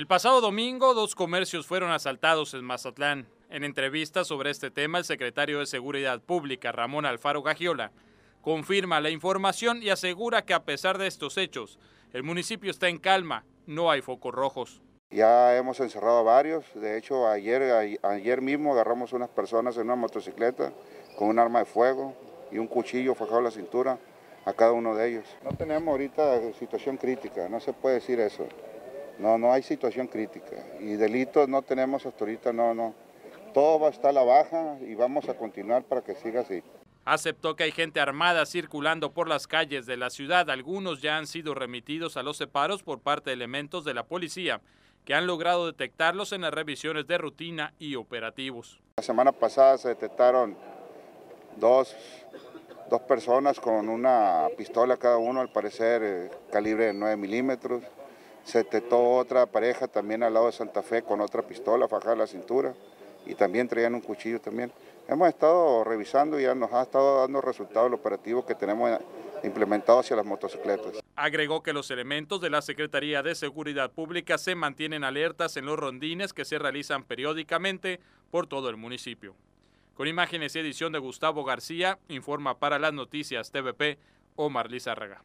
El pasado domingo, dos comercios fueron asaltados en Mazatlán. En entrevista sobre este tema, el secretario de Seguridad Pública, Ramón Alfaro Gagiola, confirma la información y asegura que a pesar de estos hechos, el municipio está en calma, no hay focos rojos. Ya hemos encerrado a varios, de hecho ayer, ayer mismo agarramos unas personas en una motocicleta con un arma de fuego y un cuchillo fajado a la cintura a cada uno de ellos. No tenemos ahorita situación crítica, no se puede decir eso. No, no hay situación crítica y delitos no tenemos hasta ahorita, no, no. Todo va a estar a la baja y vamos a continuar para que siga así. Aceptó que hay gente armada circulando por las calles de la ciudad. Algunos ya han sido remitidos a los separos por parte de elementos de la policía que han logrado detectarlos en las revisiones de rutina y operativos. La semana pasada se detectaron dos, dos personas con una pistola cada uno, al parecer eh, calibre de 9 milímetros se tetó otra pareja también al lado de Santa Fe con otra pistola fajada la cintura y también traían un cuchillo también. Hemos estado revisando y ya nos ha estado dando resultados el operativo que tenemos implementados hacia las motocicletas. Agregó que los elementos de la Secretaría de Seguridad Pública se mantienen alertas en los rondines que se realizan periódicamente por todo el municipio. Con imágenes y edición de Gustavo García, informa para las noticias TVP Omar Lizárraga.